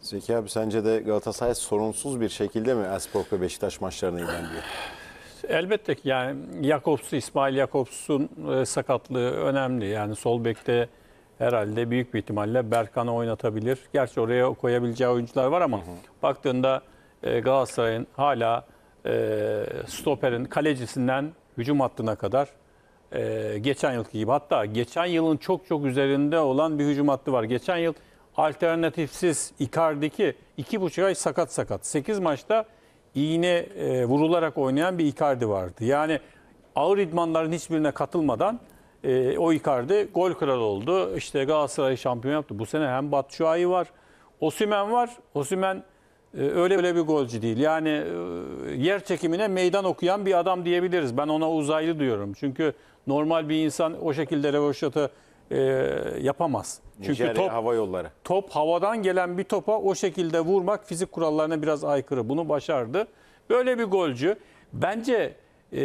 Zeki abi sence de Galatasaray sorunsuz bir şekilde mi Espor ve Beşiktaş maçlarına ilerliyor? Elbette ki yani Jakobs'u, İsmail Jakobs'un e, sakatlığı önemli. Yani sol bekte herhalde büyük bir ihtimalle Berkan'ı oynatabilir. Gerçi oraya koyabileceği oyuncular var ama hı hı. baktığında e, Galatasaray'ın hala e, stoperin kalecisinden hücum hattına kadar geçen yılki gibi. Hatta geçen yılın çok çok üzerinde olan bir hücum hattı var. Geçen yıl alternatifsiz Icardi iki buçuk ay sakat sakat. 8 maçta iğne e, vurularak oynayan bir Icardi vardı. Yani ağır idmanların hiçbirine katılmadan e, o Icardi gol kralı oldu. İşte Galatasaray şampiyon yaptı. Bu sene hem Batshuayi var, Osimen var. Osimen e, öyle öyle bir golcü değil. Yani e, yer çekimine meydan okuyan bir adam diyebiliriz. Ben ona uzaylı diyorum. Çünkü normal bir insan o şekilde rövaşata e, yapamaz. Çünkü Nijerya top, hava yolları. Top havadan gelen bir topa o şekilde vurmak fizik kurallarına biraz aykırı. Bunu başardı. Böyle bir golcü. Bence e,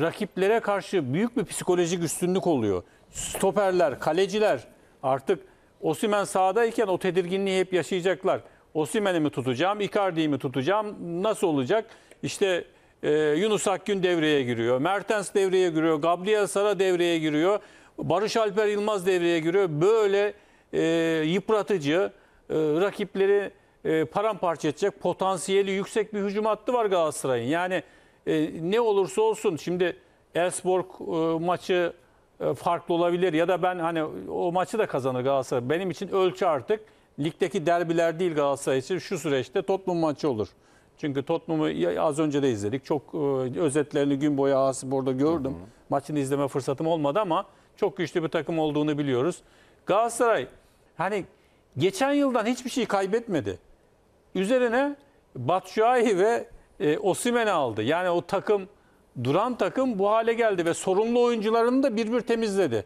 rakiplere karşı büyük bir psikolojik üstünlük oluyor. Stoperler, kaleciler artık Osimen sahadayken o tedirginliği hep yaşayacaklar. Osimen'i mi tutacağım, Icardi'yi mi tutacağım, nasıl olacak? İşte e, Yunus Akgün devreye giriyor, Mertens devreye giriyor, Gabriel Sara devreye giriyor. Barış Alper Yılmaz devreye giriyor. Böyle e, yıpratıcı, e, rakipleri e, paramparça edecek potansiyeli yüksek bir hücum hattı var Galatasaray'ın. Yani e, ne olursa olsun şimdi Elsborg e, maçı e, farklı olabilir ya da ben hani o maçı da kazanır Galatasaray. Benim için ölçü artık ligdeki derbiler değil Galatasaray için şu süreçte Tottenham maçı olur. Çünkü Tottenham'ı az önce de izledik. Çok e, özetlerini gün boyu burada gördüm. Hı hı. Maçını izleme fırsatım olmadı ama çok güçlü bir takım olduğunu biliyoruz. Galatasaray hani geçen yıldan hiçbir şey kaybetmedi. Üzerine Batshuayi ve e, Osimhen'i aldı. Yani o takım duran takım bu hale geldi ve sorumlu oyuncularını da bir bir temizledi.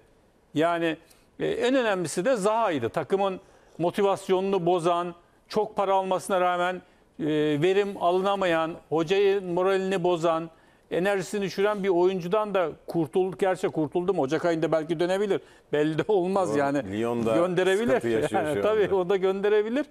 Yani e, en önemlisi de Zaha'ydı. Takımın motivasyonunu bozan, çok para almasına rağmen e, verim alınamayan, hocayı moralini bozan, enerjisini düşüren bir oyuncudan da kurtulduk. Gerçi kurtuldum. Ocak ayında belki dönebilir. Belli de olmaz o, yani. Lyon'da gönderebilir. Yani, tabii o da gönderebilir.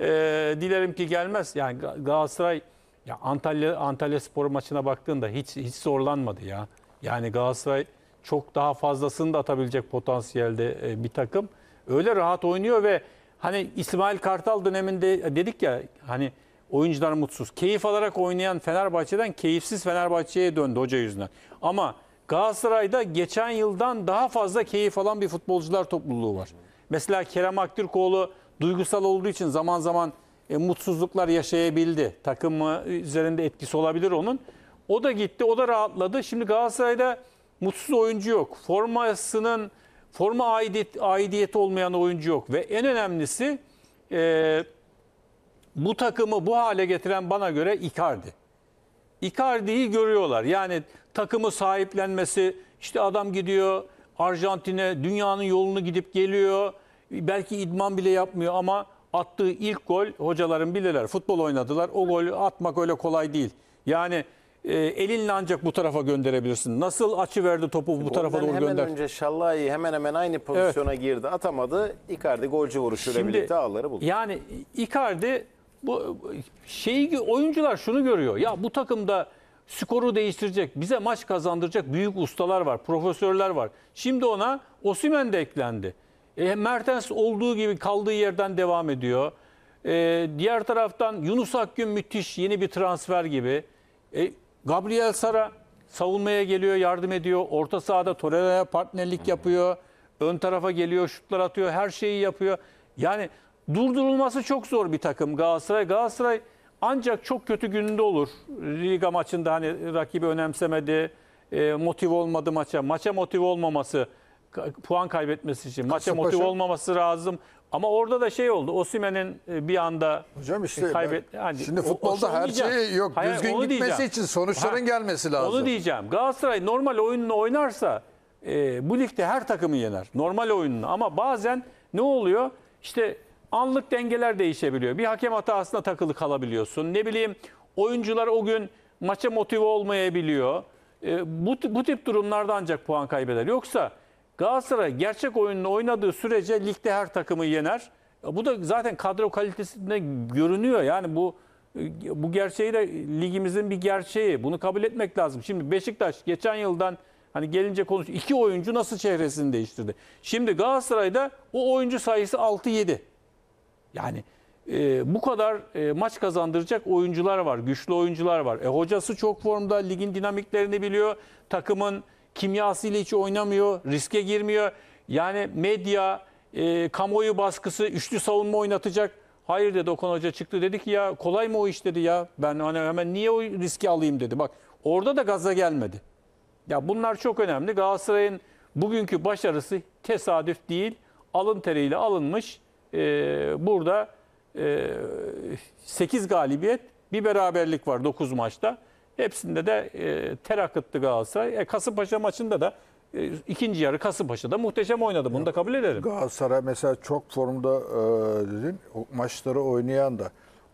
Ee, dilerim ki gelmez. Yani Galatasaray ya Antalya Antalya Spor maçına baktığında hiç hiç zorlanmadı ya. Yani Galatasaray çok daha fazlasını da atabilecek potansiyelde e, bir takım. Öyle rahat oynuyor ve hani İsmail Kartal döneminde e, dedik ya hani Oyuncular mutsuz. Keyif alarak oynayan Fenerbahçe'den keyifsiz Fenerbahçe'ye döndü hoca yüzünden. Ama Galatasaray'da geçen yıldan daha fazla keyif alan bir futbolcular topluluğu var. Mesela Kerem Aktürkoğlu duygusal olduğu için zaman zaman e, mutsuzluklar yaşayabildi. Takımı üzerinde etkisi olabilir onun. O da gitti, o da rahatladı. Şimdi Galatasaray'da mutsuz oyuncu yok. Formasının forma aidiyet, aidiyeti olmayan oyuncu yok ve en önemlisi e, bu takımı bu hale getiren bana göre Icardi. Icardi'yi görüyorlar. Yani takımı sahiplenmesi, işte adam gidiyor Arjantin'e dünyanın yolunu gidip geliyor. Belki idman bile yapmıyor ama attığı ilk gol hocaların bilirler. Futbol oynadılar. O golü atmak öyle kolay değil. Yani e, elinle ancak bu tarafa gönderebilirsin. Nasıl açı verdi topu bu tarafa Golden doğru hemen gönder. Hemen önce Şallai hemen hemen aynı pozisyona evet. girdi. Atamadı. Icardi golcü vuruşuyla Şimdi, birlikte ağları buldu. Yani Icardi bu şeyi oyuncular şunu görüyor. Ya bu takımda skoru değiştirecek, bize maç kazandıracak büyük ustalar var, profesörler var. Şimdi ona Osimhen de eklendi. E, Mertens olduğu gibi kaldığı yerden devam ediyor. E, diğer taraftan Yunus Akgün müthiş yeni bir transfer gibi. E, Gabriel Sara savunmaya geliyor, yardım ediyor. Orta sahada Torreira'ya partnerlik yapıyor. Ön tarafa geliyor, şutlar atıyor, her şeyi yapıyor. Yani Durdurulması çok zor bir takım Galatasaray. Galatasaray ancak çok kötü gününde olur. Liga maçında hani rakibi önemsemedi, e, motive olmadı maça. Maça motive olmaması, puan kaybetmesi için. Maça Kasımpaşa. motive olmaması lazım. Ama orada da şey oldu. Osimen'in e, bir anda Hocam e, işte kaybet ben, hani şimdi futbolda o, her şey yok. Hayır, Düzgün gitmesi diyeceğim. için sonuçların ha, gelmesi lazım. Onu diyeceğim. Galatasaray normal oyununu oynarsa e, bu ligde her takımı yener. Normal oyununu ama bazen ne oluyor? İşte anlık dengeler değişebiliyor. Bir hakem hatasına takılı kalabiliyorsun. Ne bileyim oyuncular o gün maça motive olmayabiliyor. E, bu, bu tip durumlarda ancak puan kaybeder. Yoksa Galatasaray gerçek oyununu oynadığı sürece ligde her takımı yener. E, bu da zaten kadro kalitesinde görünüyor. Yani bu bu gerçeği de ligimizin bir gerçeği. Bunu kabul etmek lazım. Şimdi Beşiktaş geçen yıldan hani gelince konuş iki oyuncu nasıl çehresini değiştirdi. Şimdi Galatasaray'da o oyuncu sayısı 6-7. Yani e, bu kadar e, maç kazandıracak oyuncular var, güçlü oyuncular var. E, hocası çok formda, ligin dinamiklerini biliyor, takımın kimyasıyla hiç oynamıyor, riske girmiyor. Yani medya, e, kamuoyu baskısı, üçlü savunma oynatacak. Hayır dedi Okan Hoca çıktı dedi ki ya kolay mı o iş dedi ya. Ben hani hemen niye o riski alayım dedi. Bak orada da gaza gelmedi. Ya bunlar çok önemli. Galatasaray'ın bugünkü başarısı tesadüf değil. Alın teriyle alınmış e, burada e, 8 galibiyet bir beraberlik var 9 maçta. Hepsinde de e, ter akıttı Galatasaray. E, Kasımpaşa maçında da e, ikinci yarı Kasımpaşa'da muhteşem oynadı. Bunu da kabul ederim. Galatasaray mesela çok formda e, dedin. O maçları oynayan da.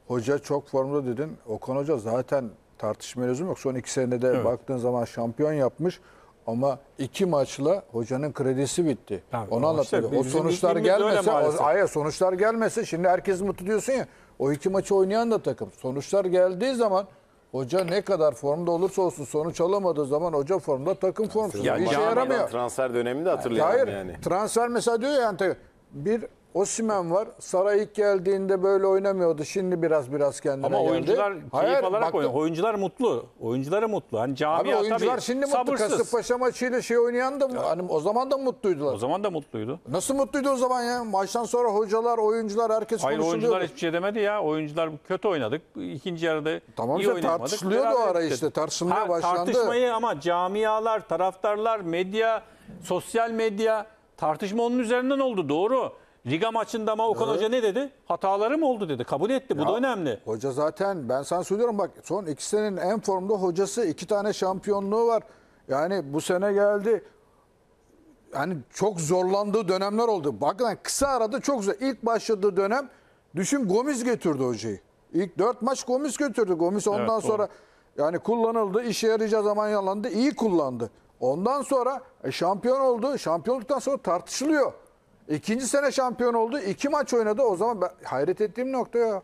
Hoca çok formda dedin. Okan Hoca zaten tartışmaya lüzum yok. Son iki senede evet. baktığın zaman şampiyon yapmış. Ama iki maçla hocanın kredisi bitti. Tabii, Onu anlatıyor. Işte, o sonuçlar gelmese, o, hayır sonuçlar gelmese şimdi herkes mutlu diyorsun ya. O iki maçı oynayan da takım. Sonuçlar geldiği zaman hoca ne kadar formda olursa olsun sonuç alamadığı zaman hoca formda takım formsuz. Ya, İşe yaramıyor. Transfer döneminde hatırlayalım hayır, yani. Transfer mesela diyor ya bir Osimen var. Saray ilk geldiğinde böyle oynamıyordu. Şimdi biraz biraz kendine Ama geldi. oyuncular keyif Hayır, alarak oynuyor. Oyuncular mutlu. oyuncuları mutlu. Hani Abi camia oyuncular tabii şimdi mutlu. sabırsız. Kasımpaşa maçıyla şey oynayan da hani o zaman da mutluydular. O zaman da mutluydu. Nasıl mutluydu o zaman ya? Maçtan sonra hocalar, oyuncular herkes Hayır konuşuluyordu. oyuncular hiçbir şey demedi ya. Oyuncular kötü oynadık. İkinci yarıda Tamam iyi işte, oynamadık. tartışılıyordu o ara bitirdik. işte. Tartışılmaya başlandı. Tartışmayı ama camialar, taraftarlar, medya, sosyal medya tartışma onun üzerinden oldu. Doğru. Liga maçında ama Okan Hoca ne dedi? Hataları mı oldu dedi. Kabul etti. Bu Ya, da önemli. Hoca zaten ben sana söylüyorum bak son iki senenin en formda hocası iki tane şampiyonluğu var. Yani bu sene geldi. Yani çok zorlandığı dönemler oldu. Bakın kısa arada çok zor. İlk başladığı dönem düşün Gomis götürdü hocayı. İlk dört maç Gomis götürdü. Gomis ondan doğru. sonra yani kullanıldı. işe yarayacağı zaman yalandı. iyi kullandı. Ondan sonra e, şampiyon oldu. Şampiyonluktan sonra tartışılıyor. İkinci sene şampiyon oldu. iki maç oynadı. O zaman ben, hayret ettiğim nokta ya.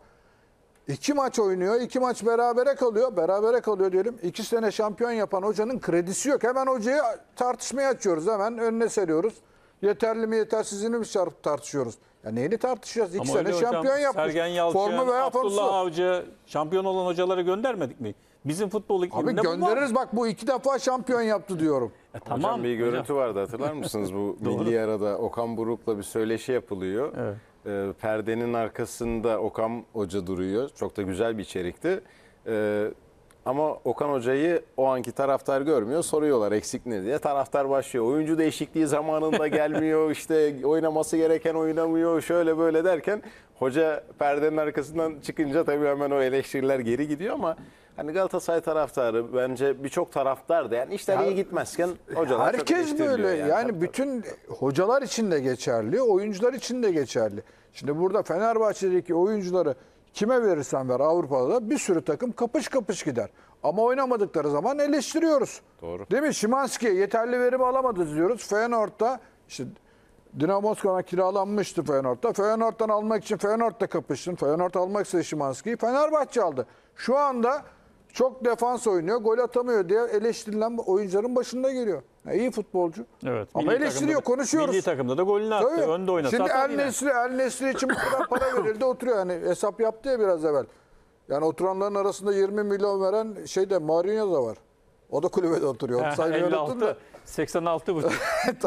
İki maç oynuyor. iki maç berabere kalıyor. Berabere kalıyor diyelim. İki sene şampiyon yapan hocanın kredisi yok. Hemen hocayı tartışmaya açıyoruz. Hemen önüne seriyoruz. Yeterli mi yetersizini mi tartışıyoruz. Ya neyini tartışacağız? İki Ama sene şampiyon hocam, yapmış. Sergen Yalçın, Formu veya Abdullah formusu. Avcı şampiyon olan hocaları göndermedik mi? Bizim futbol ikliminde Abi göndeririz bu bak bu iki defa şampiyon yaptı diyorum. E, tamam. Hocam bir görüntü hocam. vardı hatırlar mısınız? Bu milli arada Okan Buruk'la bir söyleşi yapılıyor. Evet. E, perdenin arkasında Okan Hoca duruyor. Çok da güzel bir içerikti. E, ama Okan Hoca'yı o anki taraftar görmüyor. Soruyorlar eksik ne diye. Taraftar başlıyor. Oyuncu değişikliği zamanında gelmiyor. işte oynaması gereken oynamıyor. Şöyle böyle derken hoca perdenin arkasından çıkınca tabii hemen o eleştiriler geri gidiyor ama Hani Galatasaray taraftarı bence birçok taraftar da yani işler ya, iyi gitmezken hocalar Herkes böyle yani, yani bütün hocalar için de geçerli, oyuncular için de geçerli. Şimdi burada Fenerbahçe'deki oyuncuları kime verirsen ver Avrupa'da da bir sürü takım kapış kapış gider. Ama oynamadıkları zaman eleştiriyoruz. Doğru. Değil mi? Şimanski yeterli verim alamadı diyoruz. Feyenoord'da işte Dinamo Moskova'na kiralanmıştı Feyenoord'da. Feyenoord'dan almak için Feyenoord'da kapıştın. Feyenoord almak için Şimanski'yi. Fenerbahçe aldı. Şu anda çok defans oynuyor, gol atamıyor diye eleştirilen oyuncuların başında geliyor. Ya iyi futbolcu. Evet. Ama eleştiriyor, takımda, konuşuyoruz. Milli takımda da golünü attı, Tabii. önde oynadı. Şimdi El Nesri, El Nesri için bu kadar para verildi oturuyor. Yani hesap yaptı ya biraz evvel. Yani oturanların arasında 20 milyon veren şey de Mourinho da var. O da kulübede oturuyor. 86, 86 bu.